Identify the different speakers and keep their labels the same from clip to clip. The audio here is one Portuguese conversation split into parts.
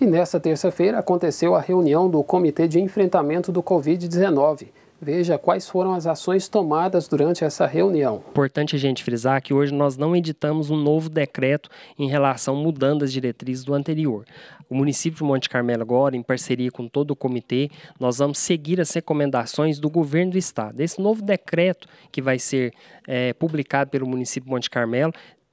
Speaker 1: E nesta terça-feira aconteceu a reunião do Comitê de Enfrentamento do Covid-19, Veja quais foram as ações tomadas durante essa reunião. Importante a gente frisar que hoje nós não editamos um novo decreto em relação mudando as diretrizes do anterior. O município de Monte Carmelo agora, em parceria com todo o comitê, nós vamos seguir as recomendações do governo do estado. Esse novo decreto que vai ser é, publicado pelo município de Monte Carmelo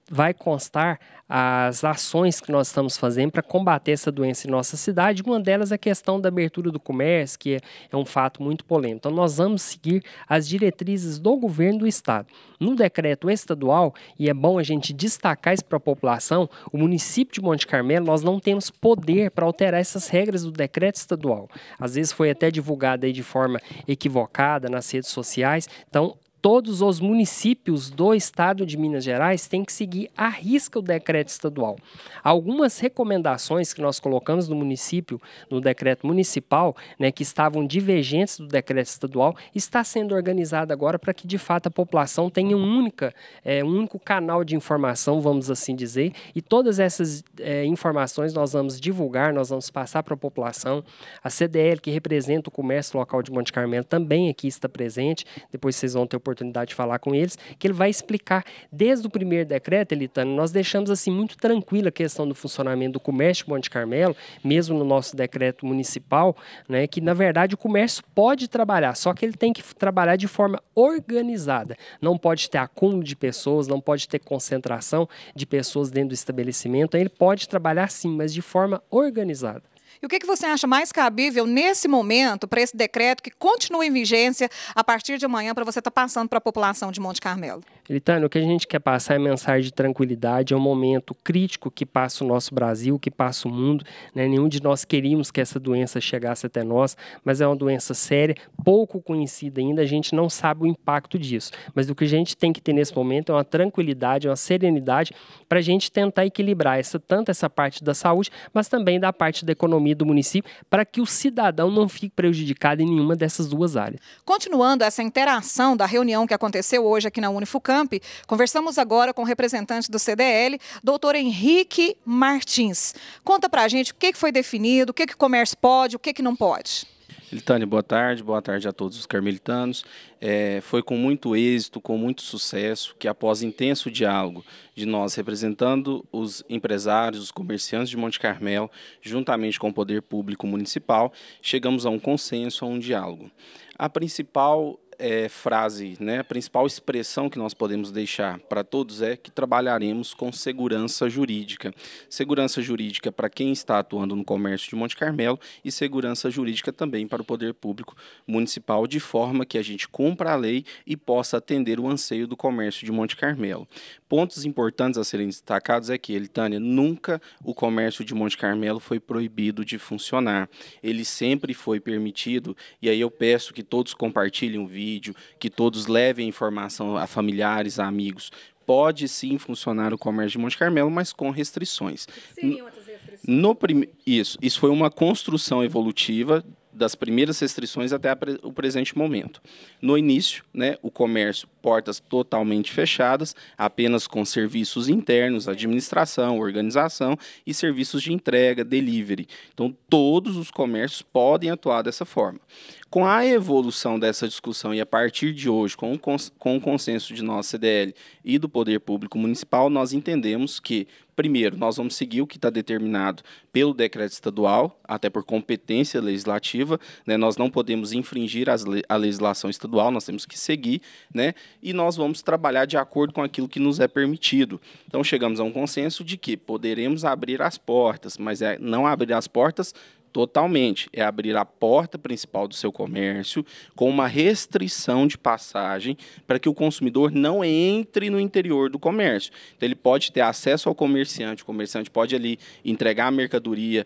Speaker 1: vai constar as ações que nós estamos fazendo para combater essa doença em nossa cidade. Uma delas é a questão da abertura do comércio, que é, é, um fato muito polêmico. Então, nós vamos seguir as diretrizes do governo do estado. No decreto estadual, e é bom a gente destacar isso para a população, o município de Monte Carmelo, nós não temos poder para alterar essas regras do decreto estadual. Às vezes foi até divulgado aí de forma equivocada nas redes sociais. Então, todos os municípios do estado de Minas Gerais têm que seguir à risca o decreto estadual. Algumas recomendações que nós colocamos no município, no decreto municipal, né, que estavam divergentes do decreto estadual, está sendo organizada agora para que de fato a população tenha um, única, é, um único canal de informação, vamos assim dizer, e todas essas é, informações nós vamos divulgar, nós vamos passar para a população. A CDL, que representa o comércio local de Monte Carmelo, também aqui está presente, depois vocês vão ter oportunidade oportunidade de falar com eles, que ele vai explicar desde o primeiro decreto, Elitano, nós deixamos assim muito tranquila a questão do funcionamento do comércio Monte Carmelo, mesmo no nosso decreto municipal, né, que na verdade o comércio pode trabalhar, só que ele tem que trabalhar de forma organizada. Não pode ter acúmulo de pessoas, não pode ter concentração de pessoas dentro do estabelecimento. Ele pode trabalhar sim, mas de forma organizada. E o que, que você acha mais cabível nesse momento para esse decreto que continua em vigência a partir de amanhã para você estar tá passando para a população de Monte Carmelo? Elitano, o que a gente quer passar é mensagem de tranquilidade, é um momento crítico que passa o nosso Brasil, que passa o mundo. Né? Nenhum de nós queríamos que essa doença chegasse até nós, mas é uma doença séria, pouco conhecida ainda, a gente não sabe o impacto disso. Mas o que a gente tem que ter nesse momento é uma tranquilidade, uma serenidade para a gente tentar equilibrar essa, tanto essa parte da saúde, mas também da parte da economia do município, para que o cidadão não fique prejudicado em nenhuma dessas duas áreas. Continuando essa interação da reunião que aconteceu hoje aqui na Unifucan, Unicamp, conversamos agora com o representante do CDL, doutor Henrique Martins. Conta para a gente o que foi definido, o que o comércio pode, o que não pode.
Speaker 2: Litane, boa tarde, boa tarde a todos os carmelitanos. É, foi com muito êxito, com muito sucesso, que após intenso diálogo de nós representando os empresários, os comerciantes de Monte Carmelo, juntamente com o Poder Público Municipal, chegamos a um consenso, a um diálogo. A principal é, frase, né, a principal expressão que nós podemos deixar para todos é que trabalharemos com segurança jurídica. Segurança jurídica para quem está atuando no comércio de Monte Carmelo e segurança jurídica também para o poder público municipal, de forma que a gente cumpra a lei e possa atender o anseio do comércio de Monte Carmelo. Pontos importantes a serem destacados é que, Elitânia, nunca o comércio de Monte Carmelo foi proibido de funcionar. Ele sempre foi permitido, e aí eu peço que todos compartilhem o vídeo vídeo, que todos levem informação a familiares, a amigos. Pode sim funcionar o comércio de Monte Carmelo, mas com restrições. Seriam outras restrições? No prim... Isso, isso foi uma construção evolutiva das primeiras restrições até pre... o presente momento. No início, né, o comércio portas totalmente fechadas, apenas com serviços internos, administração, organização e serviços de entrega, delivery. Então, todos os comércios podem atuar dessa forma. Com a evolução dessa discussão e a partir de hoje, com o, cons com o consenso de nossa CDL e do Poder Público Municipal, nós entendemos que, primeiro, nós vamos seguir o que está determinado pelo decreto estadual, até por competência legislativa, né? nós não podemos infringir le a legislação estadual, nós temos que seguir, né? e nós vamos trabalhar de acordo com aquilo que nos é permitido. Então chegamos a um consenso de que poderemos abrir as portas, mas é não abrir as portas totalmente. É abrir a porta principal do seu comércio com uma restrição de passagem para que o consumidor não entre no interior do comércio. Então, ele pode ter acesso ao comerciante, o comerciante pode ali entregar a mercadoria,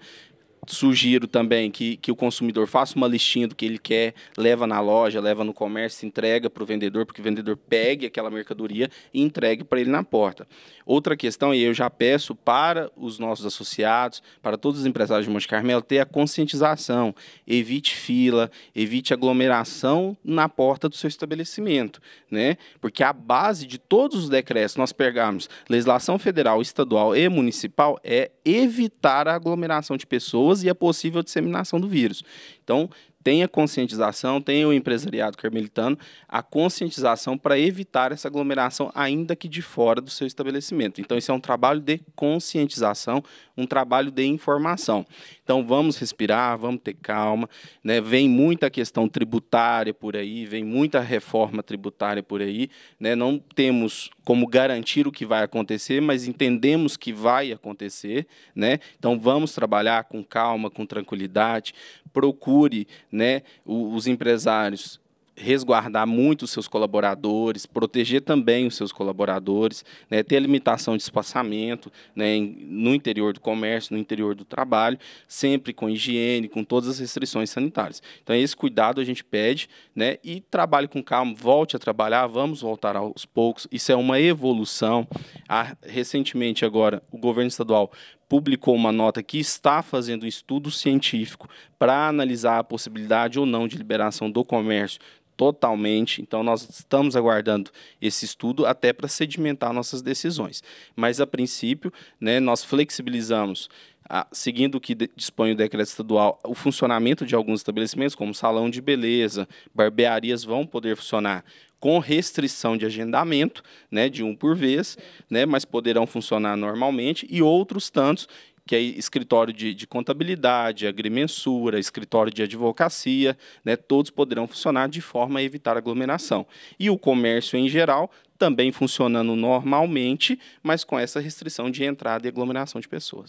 Speaker 2: sugiro também que, que o consumidor faça uma listinha do que ele quer, leva na loja, leva no comércio, entrega para o vendedor, porque o vendedor pegue aquela mercadoria e entregue para ele na porta. Outra questão, e eu já peço para os nossos associados, para todos os empresários de Monte Carmelo, ter a conscientização. Evite fila, evite aglomeração na porta do seu estabelecimento, né? Porque a base de todos os decretos, nós pegarmos legislação federal, estadual e municipal, é evitar a aglomeração de pessoas pessoas e a possível disseminação do vírus. Então, tenha conscientização, tenha o empresariado carmelitano, a conscientização para evitar essa aglomeração, ainda que de fora do seu estabelecimento. Então, isso é um trabalho de conscientização, um trabalho de informação. Então, vamos respirar, vamos ter calma. Né? Vem muita questão tributária por aí, vem muita reforma tributária por aí. Né? Não temos como garantir o que vai acontecer, mas entendemos que vai acontecer. Né? Então, vamos trabalhar com calma, com tranquilidade, procure procure, né, os empresários resguardar muito os seus colaboradores, proteger também os seus colaboradores, né, ter limitação de espaçamento né, no interior do comércio, no interior do trabalho, sempre com higiene, com todas as restrições sanitárias. Então, esse cuidado a gente pede né, e trabalhe com calma, volte a trabalhar, vamos voltar aos poucos. Isso é uma evolução. Ah, recentemente, agora, o governo estadual publicou uma nota que está fazendo um estudo científico para analisar a possibilidade ou não de liberação do comércio totalmente. Então, nós estamos aguardando esse estudo até para sedimentar nossas decisões. Mas, a princípio, né, nós flexibilizamos ah, seguindo o que dispõe o decreto estadual, o funcionamento de alguns estabelecimentos, como salão de beleza, barbearias, vão poder funcionar com restrição de agendamento, né, de um por vez, né, mas poderão funcionar normalmente, e outros tantos que é escritório de, de, contabilidade, agrimensura, escritório de advocacia, né, todos poderão funcionar de forma a evitar aglomeração. E o comércio em geral também funcionando normalmente, mas com essa restrição de entrada e aglomeração de pessoas.